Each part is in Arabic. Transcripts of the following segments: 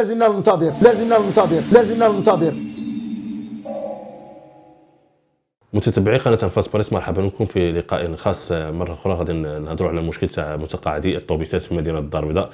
لازلنا ننتظر لازلنا ننتظر لازلنا ننتظر متتبعي قناة أنفاس باريس مرحبا بكم في لقاء خاص مرة أخرى غادي نهضروا على مشكل تاع متقاعدي الطوبيسات في مدينة الدار البيضاء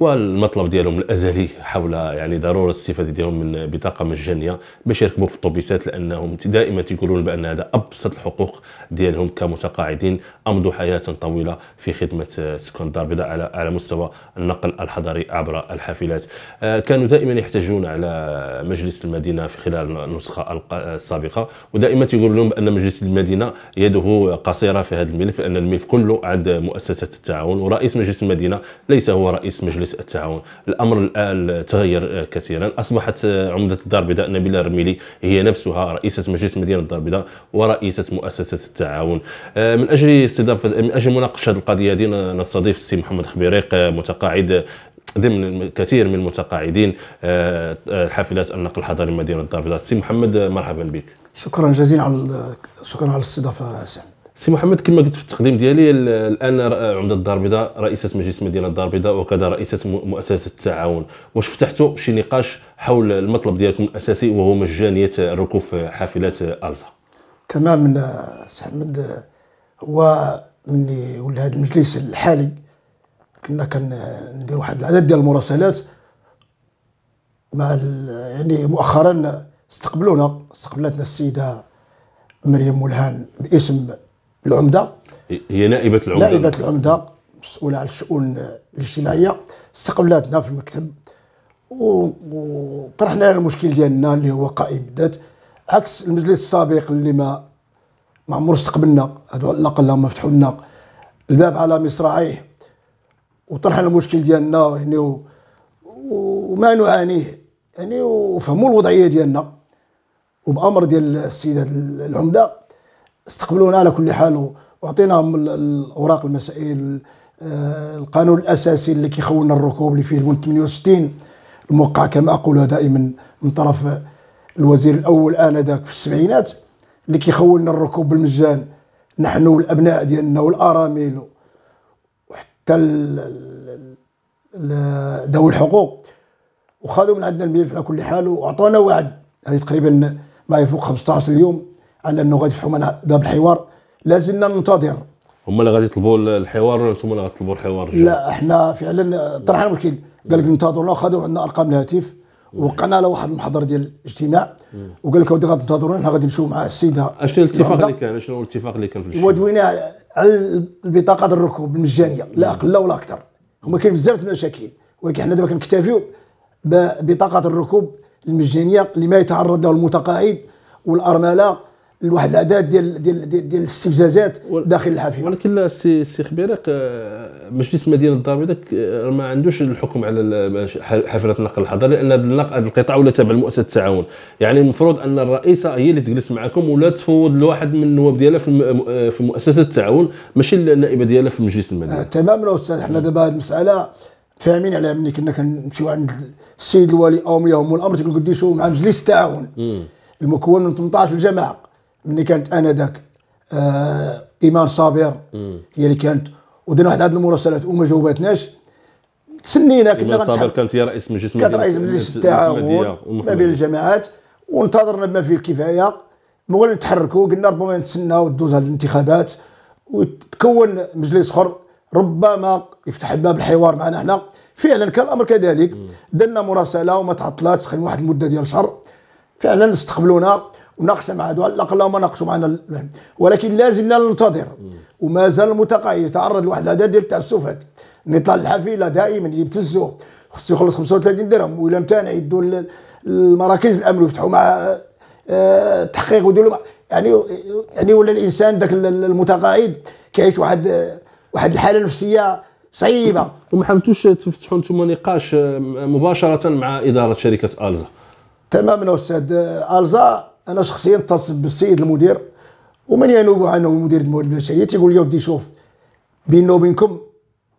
والمطلب ديالهم الازلي حول يعني ضروره الاستفاده ديالهم من بطاقه مجانيه باش يركبوا في الطوبيسات لانهم دائما تيقولون بان هذا ابسط الحقوق ديالهم كمتقاعدين امضوا حياه طويله في خدمه سكان الدار البيضاء على على مستوى النقل الحضري عبر الحافلات آه، كانوا دائما يحتجون على مجلس المدينه في خلال النسخه السابقه ودائما تيقولون لهم بان مجلس المدينه يده قصيره في هذا الملف لان الملف كله عند مؤسسه التعاون ورئيس مجلس المدينه ليس هو رئيس مجلس مجلس التعاون الامر الان تغير آه، كثيرا اصبحت آه، عمده الدار البيضاء نبيله الرميلي هي نفسها رئيسه مجلس مدينه الدار البيضاء ورئيسه مؤسسه التعاون آه، من اجل استضافه من اجل مناقشه القضيه هذه نستضيف السي محمد خبيريق متقاعد ضمن كثير من المتقاعدين حافلات النقل الحضري مدينه الدار البيضاء سي محمد مرحبا بك شكرا جزيلا على شكرا على الاستضافه حسن سي محمد كما قلت في التقديم ديالي الان عمده الدار البيضاء رئيسه مجلس مدينه الدار البيضاء وكذا رئيسه مؤسسه التعاون واش فتحتوا شي نقاش حول المطلب ديالكم الاساسي وهو مجانيه الركوب في حافلات الزا تماما آه، سي احمد آه، هو ملي ولا هذا المجلس الحالي كنا كندير واحد العدد ديال المراسلات مع يعني مؤخرا استقبلونا استقبلتنا السيده مريم ملهان باسم العمده هي نائبه العمده نائبه العمده مسؤوله عن الشؤون الاجتماعيه استقبلتنا في المكتب وطرحنا المشكل ديالنا اللي هو قائم بالذات عكس المجلس السابق اللي ما ما عمر استقبلنا هذو على الاقل هما فتحوا لنا الباب على مصراعيه وطرحنا المشكل ديالنا يعني وما نعانيه يعني وفهموا الوضعيه ديالنا وبامر ديال السيده العمده استقبلونا على كل حال وعطيناهم الاوراق المسائل آه، القانون الاساسي اللي كيخون الركوب اللي فيه من 68 الموقع كما اقول دائما من طرف الوزير الاول انذاك في السبعينات اللي كيخون الركوب بالمجان نحن والابناء ديالنا والارامل وحتى ذوي الحقوق وخذوا من عندنا الملف على كل حال وعطونا وعد هذه تقريبا ما يفوق 15 اليوم على انه غادي يفتحوا باب الحوار لازلنا ننتظر هما اللي غادي يطلبوا الحوار ولا انتم اللي غادي تطلبوا الحوار لا احنا فعلا طرحنا المشكل قال لك انتظرونا خذوا عندنا ارقام الهاتف وقعنا على واحد المحضر ديال الاجتماع وقال لك اودي غادي تنتظرونا احنا غادي نمشيو مع السيده اشنو الاتفاق اللي كان اشنو الاتفاق اللي كان في الاجتماع ودوينا على البطاقه ديال الركوب المجانيه لا اقل ولا اكثر هما كاين بزاف المشاكل ولكن حنا دابا كنكتفيو ببطاقه الركوب المجانيه لما يتعرض له المتقاعد والارمله لواحد العدد ديال ديال ديال, ديال الاستفزازات داخل الحافله ولكن السي السي خبيرك آه، مجلس مدينه الدار البيضاء آه، ما عندوش الحكم على حافله النقل الحضري لان هذا القطاع ولا تابع لمؤسسه التعاون يعني المفروض ان الرئيسه هي اللي تجلس معكم ولا تفوض لواحد من النواب ديالها في آه، في مؤسسه التعاون ماشي النائبه ديالها في مجلس المدينه آه تماما استاذ حنا دابا هذه المساله فاهمين على ملي كنا كنمشيو عند السيد الوالي او يوم الامر تيقول قديشو مع مجلس التعاون المكون من 18 جماعه ملي كانت انذاك آه ايمان صابر هي اللي كانت ودرنا واحد عدد المراسلات وما جاوباتناش تسنينا كنا ايمان صابر كانت هي رئيس مجلس كانت رئيس مجلس التعاون ما بين الجماعات وانتظرنا بما فيه الكفايه مولا نتحركوا قلنا ربما نتسناو دوز هذه الانتخابات وتكون مجلس اخر ربما يفتح باب الحوار معنا احنا فعلا كان الامر كذلك درنا مراسله وما تعطلاتش خلينا واحد المده ديال شهر فعلا استقبلونا ونقص مع دول الاقلام نقصوا معنا ولكن زلنا ننتظر وما زال المتقاعد يتعرض لواحد العدد ديال تاع هذا نطلع الحفيله دائما يبتزوا خصو يخلص 35 درهم ولا متانع يدوا المراكز الامن ويفتحوا مع التحقيق آه، آه، ويديروا يعني يعني ولا الانسان ذاك المتقاعد كيعيش واحد آه، واحد الحاله نفسيه صعيبه وما حاولتوش تفتحوا انتم نقاش مباشره مع اداره شركه الزا تماما استاذ الزا انا شخصيا اتصلت بالسيد المدير ومن ينوب عنه المدير الموارد البشريه تيقول لي ودي شوف بيننا وبينكم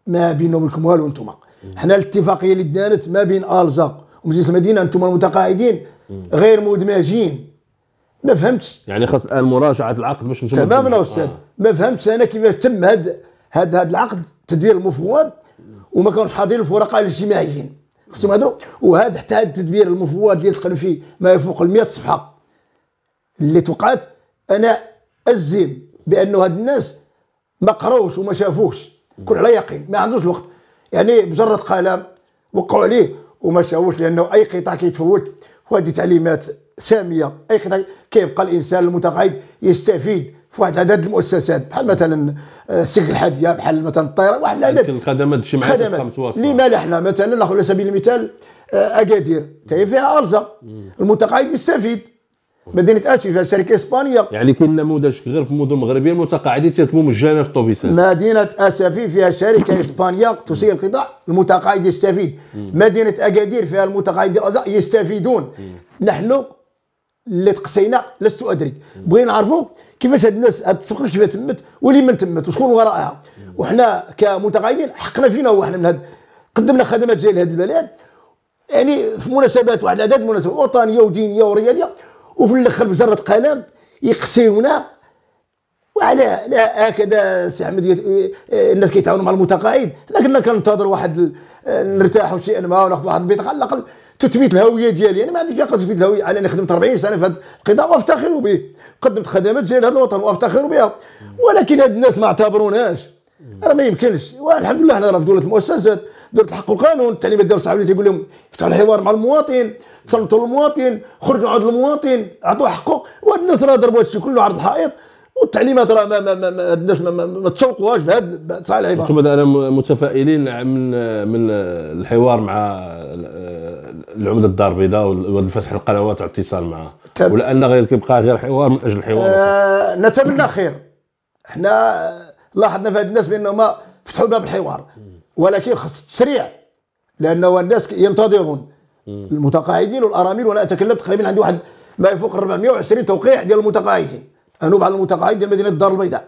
ما بيننا وبينكم والو انتم حنا الاتفاقيه اللي دارت ما بين الزا ومجلس المدينه انتم المتقاعدين غير مدمجين ما فهمتش يعني خاص الان آه، مراجعه العقد باش نشوف تماما استاذ آه. ما فهمتش انا كيفاش تم هذا هذا العقد تدبير المفوض وما كانوش حاضرين الفرقاء الاجتماعيين خصهم يهضروا وهذا حتى هذا التدبير المفوض اللي يدخل فيه ما يفوق ال 100 صفحه اللي توقعت انا ازيم بانه هاد الناس ما قراوش وما شافوش كل على يقين ما عندوش الوقت يعني مجرد قلم وقعوا عليه وما شافوش لانه اي قطاع كيتفوت وهذه تعليمات ساميه اي قطاع كيبقى الانسان المتقاعد يستفيد في واحد العدد المؤسسات بحال مثلا السك آه، الحاديه بحال مثلا الطيران واحد العدد الخدمات الجمعيه خدمات لا حنا مثلا ناخذ على سبيل المثال آه، اكادير تاهي فيها ارزه المتقاعد يستفيد مدينه فيها شركه اسبانيه يعني كاين نموذج غير في المدن المغربيه المتقاعدين تيركبوا مجانا في الطوبيسات مدينه اسافي فيها شركه اسبانيه تسيء القطاع المتقاعد يستفيد مم. مدينه اكادير فيها المتقاعد يستفيدون مم. نحن اللي تقصينا لست ادري بغينا نعرفوا كيفاش هاد الناس هاد الصفقه كيفاش تمت ولمن تمت وشكون وراءها وحنا كمتقاعدين حقنا فينا هو حنا من هاد قدمنا خدمات جايه لهذا البلاد يعني في مناسبات واحد العدد مناسبات وطنيه ودينيه ورياضيه وفي الاخر بجره قلم يقسيونا وعلى لا هكذا سي احمد اه الناس كيتعاونوا مع المتقاعد لكن كننتظر واحد اه نرتاحوا شيئا ما وناخذ واحد البطاقه على الاقل تثبيت الهويه ديالي انا ما عنديش فيها تثبيت الهويه على اني خدمت 40 سنه في هذا القطاع وافتخر به قدمت خدمات جايه لهذا الوطن وافتخر بها ولكن هاد الناس ما اعتبروناش راه ما يمكنش والحمد لله حنا راه في دوله المؤسسات دوله الحق والقانون التعليمات ديال صاحبي تيقول لهم افتحوا الحوار مع المواطن سلطوا المواطن خرجوا عند المواطن عطوا حقه والناس راه ضربوا هادشي كله عرض الحائط والتعليمات راه ما ما ما ما الناس ما, ما, ما تسوقوهاش بهاد تاع العباره انتم انا متفائلين من من الحوار مع العمده الدار البيضاء وفتح القنوات على الاتصال معه ولا ان غير كيبقى غير حوار من اجل الحوار آه نتمنى خير حنا لاحظنا في هاد الناس بانهم فتحوا باب الحوار ولكن خص تسريع لانه الناس ينتظرون المتقاعدين والارامل وانا اتكلم تقريبا عندي واحد ما يفوق 420 توقيع ديال المتقاعدين انو بعض المتقاعد ديال مدينه الدار البيضاء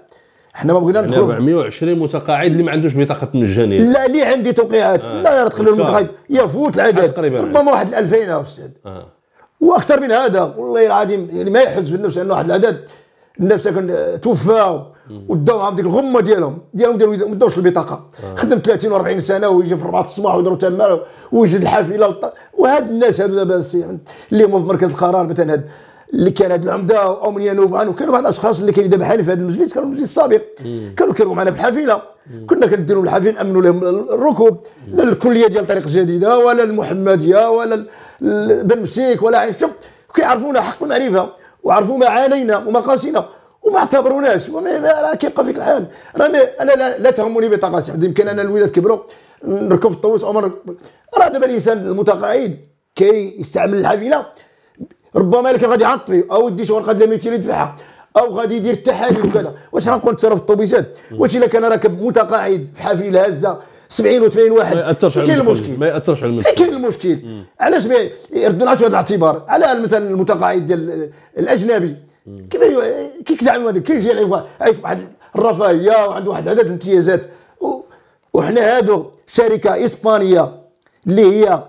حنا ما بغينا يعني ندخلوا 420 متقاعد اللي ما عندوش بطاقه مجانيه لا اللي عندي توقيعات آه. لا تخلي المتقاعد يفوت العدد ربما واحد 2000 يا استاذ آه. واكثر من هذا والله العظيم يعني ما يحز في النفس انه واحد العدد الناس كان توفاو وداو معاهم ديك الغمه ديالهم ديالهم ديال ما داوش البطاقه آه. خدم 30 و40 سنه ويجي في 4 الصباح ويضرب تما ويجي الحافله وهاد الناس هادو دابا اللي هما في مركز القرار مثلا هاد اللي كان هاد العمده او من ينوب عنه كانوا بعض الاشخاص اللي كاين دابا حالي في هذا المجلس كانوا المجلس السابق كانوا كانوا معنا في الحافله كنا كنديروا الحافله نامنوا لهم الركوب لا الكليه ديال طريق الجديده ولا المحمديه ولا بن مسيك ولا عين شب كيعرفونا حق المعرفه وعرفوا ما عانينا قاسينا وما اعتبروناش وما كيبقى فيك الحال راني انا لا, لا تهمني بطاقه سعد يمكن انا الولاد كبروا نركب في الطويس عمر راه دابا الانسان المتقاعد كيستعمل الحافله ربما لك غادي يعط او يدي شغل غادي ميتين يدفعها او غادي يدير التحاليل وكذا واش غنقول تصرف الطوبيسات واش الا كان راكب متقاعد في حافله هزه 70 و80 واحد ما ياثرش على المشكل ما ياثرش على المشكل كاين المشكل علاش ما يردناش هذا الاعتبار على مثلا المتقاعد ديال الاجنبي كيف كي زعما هذا كيجي يلعب يعني واحد الرفاهيه وعنده واحد عدد الامتيازات وحنا هادو شركه اسبانيه اللي هي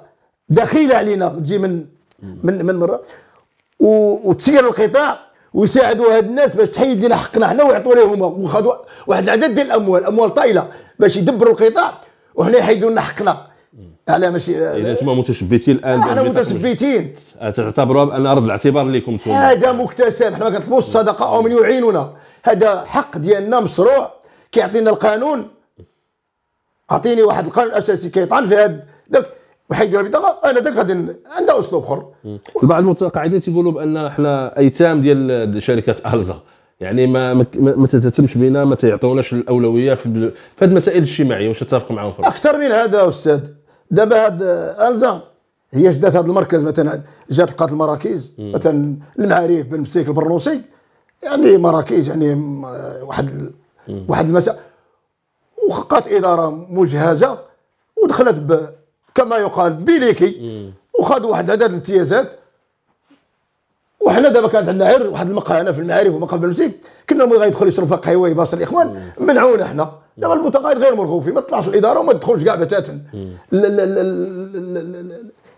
دخيله علينا تجي من من من مره وتسير القطاع ويساعدوا هاد الناس باش تحيد لنا حقنا حنا ويعطوا لهم وخذوا واحد العدد ديال الاموال اموال طائله باش يدبروا القطاع وحنا يحيدوا لنا حقنا على ماشي اذا انتم متشبتين الان احنا متشبتين تعتبروها بان ارض الاعتبار لكم انتم هذا مكتسب احنا ما كنطلبوش الصدقه او من يعيننا هذا حق ديالنا مشروع كيعطينا القانون اعطيني واحد القانون الاساسي كيطعن في هذا داك وحيدوا البطاقه انا داك غادي عندها اسلوب اخر البعض المتقاعدين تيقولوا بان احنا ايتام ديال شركه الزا يعني ما ما, ما تتمش بينا ما تيعطوناش الاولويه في, في هذه المسائل الاجتماعيه واش تتفق معاهم اكثر من هذا استاذ دابا هاد الزا هي شدات هذا المركز مثلا جات لقات المراكز مثلا المعارف بن مسيك البرنوسي يعني مراكز يعني واحد واحد المساء وخقات اداره مجهزه ودخلت ب كما يقال بليكي وخذ واحد عدد الامتيازات وحنا دابا كانت عندنا غير واحد المقهى هنا في المعارف ومقهى بن مسيك كنا يدخل يشرب فيها قهوه يباشر الاخوان منعونا حنا دابا نعم. المتقاعد غير مرغوب فيه ما تطلعش الاداره وما تدخلش كاع بتاتا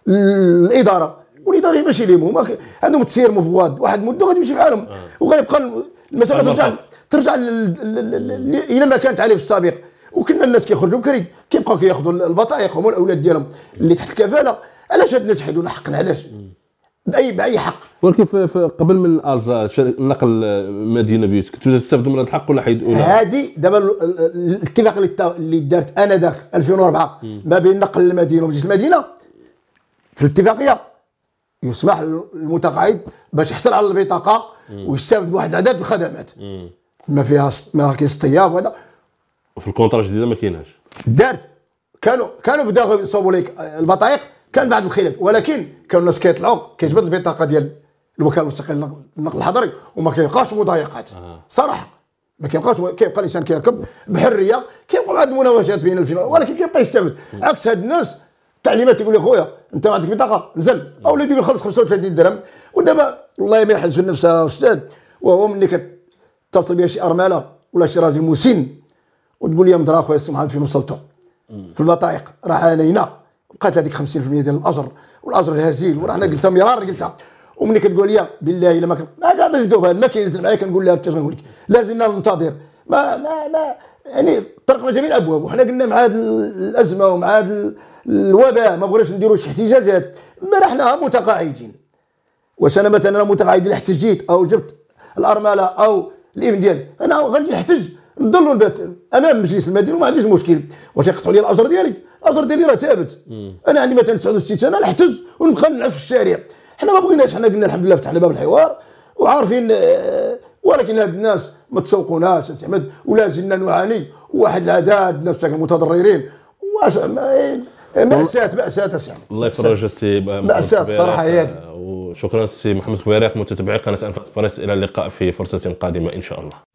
الاداره والاداره ماشي ليهم عندهم تسير في واد واحد مده غادي يمشي بحالهم آه. وغيبقى المساله ترجع ترجع الى ما كانت عليه في السابق وكنا الناس كيخرجوا بكري كيبقاو كياخذوا البطائق هما الاولاد ديالهم اللي تحت الكفاله علاش هاد الناس حيدونا حقنا علاش باي باي حق ولكن في قبل من ارزا نقل مدينه بيوتك كنتوا تستافدوا من هذا الحق ولا حيد هذه دابا الاتفاق اللي دارت انا ذاك 2004 ما بين نقل المدينه ومجلس المدينه في الاتفاقيه يسمح للمتقاعد باش يحصل على البطاقه ويستافد بواحد عدد الخدمات ما فيها مراكز الطياب وهذا وفي الكونترا الجديده ما كايناش دارت كانوا كانوا بداو يصوبوا لك البطايق كان بعض الخلاف ولكن كانوا الناس كيطلعوا كيجبد البطاقه ديال الوكاله المستقل للنقل الحضري وما كيبقاش مضايقات آه. صراحه ما كيبقاش كيبقى الانسان كيركب بحريه كيبقى بعض المناوشات بين الفين ولكن كيبقى يستافد عكس هاد الناس التعليمات تقول لي خويا انت ما عندك بطاقه نزل آه. او اللي يخلص 35 درهم ودابا والله ما يحزن نفسه استاذ وهو ملي كتصل بها شي ارمله ولا شي راجل مسن وتقول لي مدرا خويا السي في فين وصلتو في البطائق راه هنا وقالت هذيك 50% ديال الاجر والاجر الهزيل ورانا قلتها مرار قلتها ومني كتقول لي بالله الا ما كان ما كان باش ما كينزل معايا كنقول لها حتى نقول لك لازلنا ننتظر ما ما ما يعني طرقنا جميع الابواب وحنا قلنا مع هذه الازمه ومع هذا الوباء ما بغيناش نديروا شي احتجاجات ما رحنا متقاعدين واش انا مثلا متقاعد الا احتجيت او جبت الارمله او الابن ديالي انا غنجي نحتج نضلوا امام مجلس المدينه وما عنديش مشكل واش يقصوا لي الاجر ديالي الاجر ديالي راه ثابت انا عندي مثلا 69 سنه نحتج ونبقى نلعب في الشارع حنا ما بغيناش حنا قلنا الحمد لله فتحنا باب الحوار وعارفين آه، ولكن هاد الناس ما تسوقوناش احمد ولا زلنا نعاني واحد العداد نفس المتضررين واش آه، مأساة مأساة اسعد الله يفرج سي مأساة صراحة هي آه، وشكرا سي محمد خبيريق متتبعي قناة انفاس باريس الى اللقاء في فرصة قادمة ان شاء الله